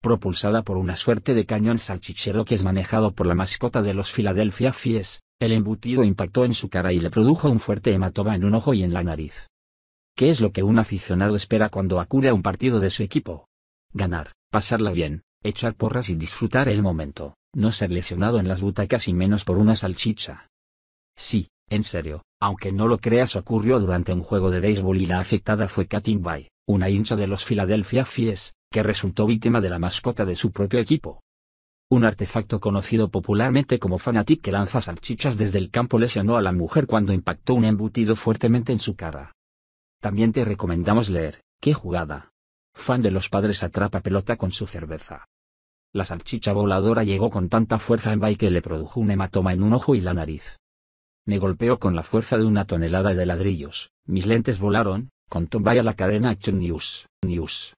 propulsada por una suerte de cañón salchichero que es manejado por la mascota de los Philadelphia Fies, el embutido impactó en su cara y le produjo un fuerte hematoma en un ojo y en la nariz. ¿Qué es lo que un aficionado espera cuando acude a un partido de su equipo? Ganar, pasarla bien, echar porras y disfrutar el momento, no ser lesionado en las butacas y menos por una salchicha. Sí, en serio, aunque no lo creas ocurrió durante un juego de béisbol y la afectada fue Katin Bay, una hincha de los Philadelphia Fies, que resultó víctima de la mascota de su propio equipo. Un artefacto conocido popularmente como Fanatic que lanza salchichas desde el campo lesionó a la mujer cuando impactó un embutido fuertemente en su cara. También te recomendamos leer, ¿Qué jugada? Fan de los padres atrapa pelota con su cerveza. La salchicha voladora llegó con tanta fuerza en Bay que le produjo un hematoma en un ojo y la nariz. Me golpeó con la fuerza de una tonelada de ladrillos, mis lentes volaron, contó Bay a la cadena Action News. News.